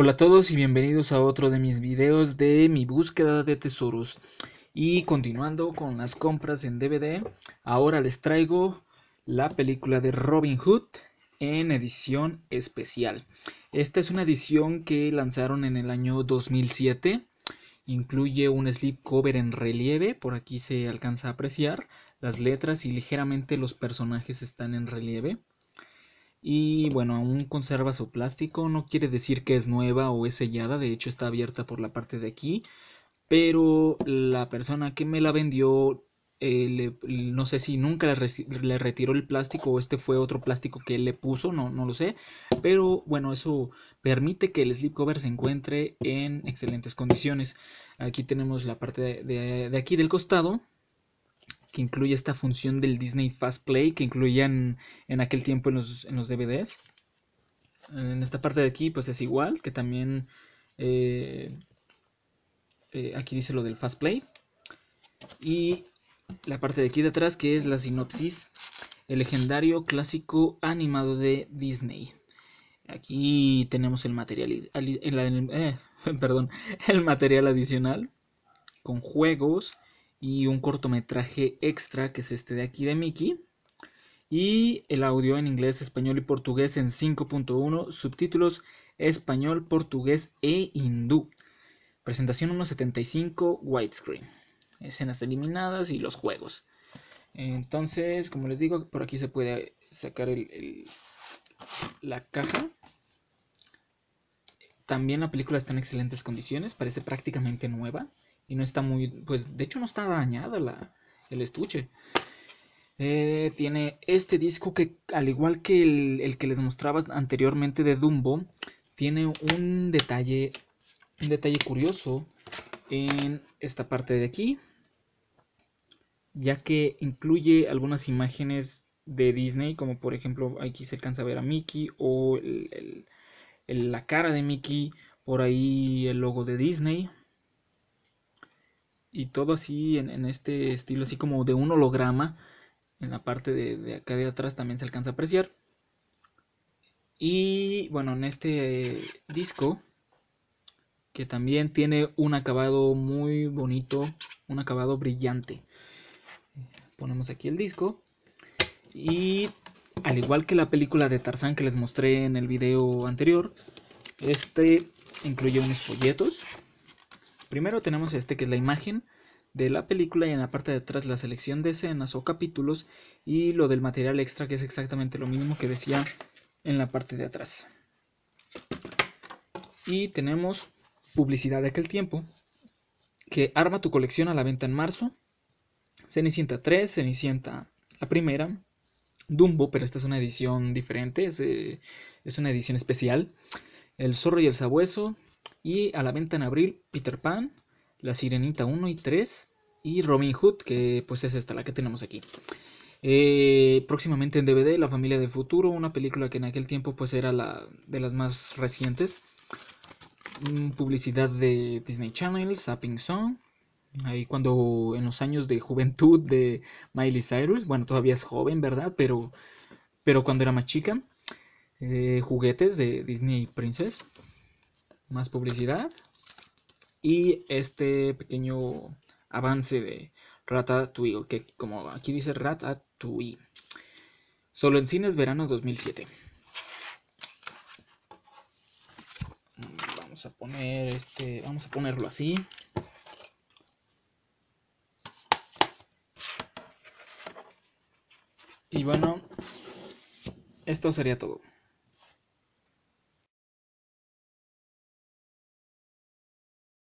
Hola a todos y bienvenidos a otro de mis videos de mi búsqueda de tesoros Y continuando con las compras en DVD Ahora les traigo la película de Robin Hood en edición especial Esta es una edición que lanzaron en el año 2007 Incluye un slipcover en relieve, por aquí se alcanza a apreciar Las letras y ligeramente los personajes están en relieve y bueno, aún conserva su plástico, no quiere decir que es nueva o es sellada, de hecho está abierta por la parte de aquí, pero la persona que me la vendió, eh, no sé si nunca le, retiró el plástico o este fue otro plástico que él le puso, no, no lo sé, pero bueno, eso permite que el slip cover se encuentre en excelentes condiciones. Aquí tenemos la parte de aquí del costado, que incluye esta función del Disney Fast Play que incluían en aquel tiempo en los, DVDs. En esta parte de aquí pues es igual, que también eh, eh, aquí dice lo del Fast Play. Y la parte de aquí de atrás que es la sinopsis, el legendario clásico animado de Disney. Aquí tenemos el material, eh, perdón, el material adicional con juegos, y un cortometraje extra, que es este de aquí de Mickey. Y el audio en inglés, español y portugués en 5.1, subtítulos español, portugués e hindú. Presentación 1.75, widescreen. Escenas eliminadas y los juegos. Entonces, como les digo, por aquí se puede sacar la caja. También la película está en excelentes condiciones, parece prácticamente nueva y no está muy, pues de hecho no está dañada el estuche. Eh, tiene este disco que, al igual que el, que les mostraba anteriormente de Dumbo, tiene un detalle, un detalle curioso en esta parte de aquí, ya que incluye algunas imágenes de Disney, como por ejemplo aquí se alcanza a ver a Mickey o la cara de Mickey, por ahí el logo de Disney y todo así en, este estilo, así como de un holograma. En la parte de, de, acá de atrás también se alcanza a apreciar. Y bueno, en este disco, que también tiene un acabado muy bonito, un acabado brillante. Ponemos aquí el disco. Y al igual que la película de Tarzán que les mostré en el video anterior, este incluye unos folletos Primero tenemos este que es la imagen de la película y en la parte de atrás la selección de escenas o capítulos y lo del material extra que es exactamente lo mismo que decía en la parte de atrás. Y tenemos publicidad de aquel tiempo que arma tu colección a la venta en marzo. Cenicienta 3, Cenicienta la primera, Dumbo, pero esta es una edición diferente, es, eh, es una edición especial. El zorro y el sabueso, y a la venta en abril Peter Pan, La Sirenita 1 y 3 y Robin Hood, que pues es esta, la que tenemos aquí. Eh, próximamente en DVD, La familia del futuro, una película que en aquel tiempo pues era la de las más recientes. Mm, publicidad de Disney Channel, Sapping Song. Ahí cuando en los años de juventud de Miley Cyrus, bueno, todavía es joven, ¿verdad? Pero, pero cuando era más chica. Eh, juguetes de Disney Princess más publicidad y este pequeño avance de Ratatouille, que como aquí dice Ratatouille, solo en cines verano 2007. Vamos a poner este, vamos a ponerlo así. Y bueno, esto sería todo.